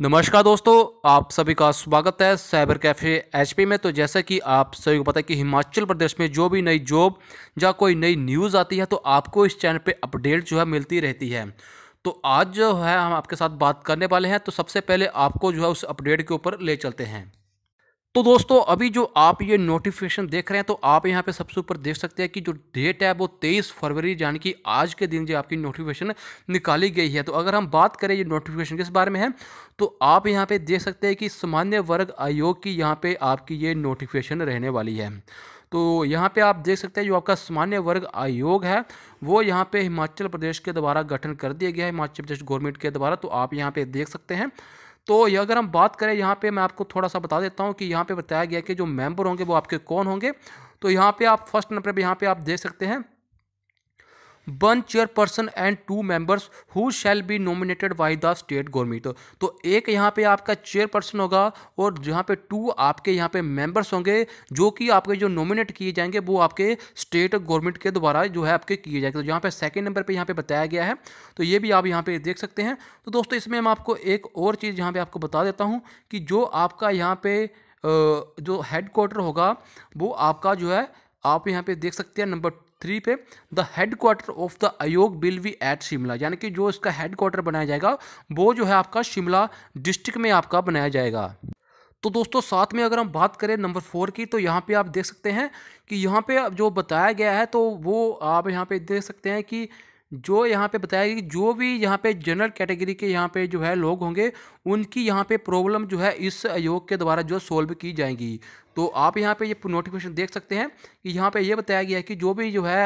नमस्कार दोस्तों आप सभी का स्वागत है साइबर कैफे एचपी में तो जैसा कि आप सभी को पता है कि हिमाचल प्रदेश में जो भी नई जॉब या कोई नई न्यूज़ आती है तो आपको इस चैनल पे अपडेट जो है मिलती रहती है तो आज जो है हम आपके साथ बात करने वाले हैं तो सबसे पहले आपको जो है उस अपडेट के ऊपर ले चलते हैं तो दोस्तों अभी जो आप ये नोटिफिकेशन देख रहे हैं तो आप यहाँ पे सबसे ऊपर देख सकते हैं कि जो डेट है वो 23 फरवरी यानी कि आज के दिन जो आपकी नोटिफिकेशन निकाली गई है तो अगर हम बात करें ये नोटिफिकेशन किस बारे में है तो आप यहाँ पे देख सकते हैं कि सामान्य वर्ग आयोग की यहाँ पे आपकी ये नोटिफिकेशन रहने वाली है तो यहाँ पे आप देख सकते हैं जो आपका सामान्य वर्ग आयोग है वो यहाँ पे हिमाचल प्रदेश के द्वारा गठन कर दिया गया है हिमाचल प्रदेश गवर्नमेंट के द्वारा तो आप यहाँ पे देख सकते हैं तो ये अगर हम बात करें यहाँ पे मैं आपको थोड़ा सा बता देता हूँ कि यहाँ पे बताया गया कि जो मेंबर होंगे वो आपके कौन होंगे तो यहाँ पे आप फर्स्ट नंबर पे यहाँ पे आप देख सकते हैं one chairperson and two members who shall be nominated by the state government तो एक यहाँ पे आपका चेयरपर्सन होगा और यहाँ पे टू आपके यहाँ पे मेंबर्स होंगे जो कि आपके जो नॉमिनेट किए जाएंगे वो आपके स्टेट गवर्नमेंट के द्वारा जो है आपके किए जाएंगे तो यहाँ पे सेकेंड नंबर पर यहाँ पे बताया गया है तो ये भी आप यहाँ पे देख सकते हैं तो दोस्तों इसमें मैं आपको एक और चीज़ यहाँ पर आपको बता देता हूँ कि जो आपका यहाँ पे जो हेड क्वार्टर होगा वो आपका जो है आप यहाँ पे देख सकते हैं नंबर थ्री पे the headquarter of the आयोग बिल वी एट शिमला यानी कि जो इसका हेड क्वार्टर बनाया जाएगा वो जो है आपका शिमला डिस्ट्रिक्ट में आपका बनाया जाएगा तो दोस्तों साथ में अगर हम बात करें नंबर फोर की तो यहाँ पे आप देख सकते हैं कि यहाँ पे जो बताया गया है तो वो आप यहाँ पे देख सकते हैं कि जो यहाँ पे बताया गया कि जो भी यहाँ पे जनरल कैटेगरी के यहाँ पे जो है लोग होंगे उनकी यहाँ पे प्रॉब्लम जो है इस आयोग के द्वारा जो सॉल्व की जाएंगी तो आप यहाँ पे ये यह नोटिफिकेशन देख सकते हैं कि यहाँ पे ये यह बताया गया है कि जो भी जो है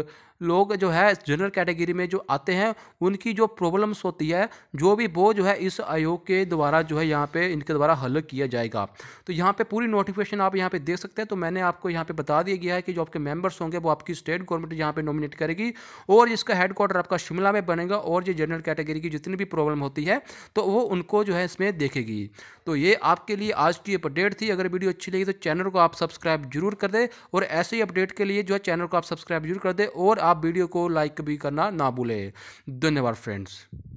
आ, लोग जो है जनरल कैटेगरी में जो आते हैं उनकी जो प्रॉब्लम्स होती है जो भी वो जो है इस आयोग के द्वारा जो है यहाँ पे इनके द्वारा हल किया जाएगा तो यहाँ पे पूरी नोटिफिकेशन आप यहाँ पे देख सकते हैं तो मैंने आपको यहाँ पे बता दिया गया है कि जो आपके मेंबर्स होंगे वो आपकी स्टेट गवर्नमेंट यहाँ पर नॉमिनेट करेगी और इसका हेडक्वार्टर आपका शिमला में बनेगा और जो जनरल कैटेगरी की जितनी भी प्रॉब्लम होती है तो वो उनको जो है इसमें देखेगी तो ये आपके लिए आज की अपडेट थी अगर वीडियो अच्छी लगी तो चैनल को आप सब्सक्राइब जरूर कर दे और ऐसे ही अपडेट के लिए जो है चैनल को आप सब्सक्राइब जरूर कर दे और आप आप वीडियो को लाइक भी करना ना भूलें धन्यवाद फ्रेंड्स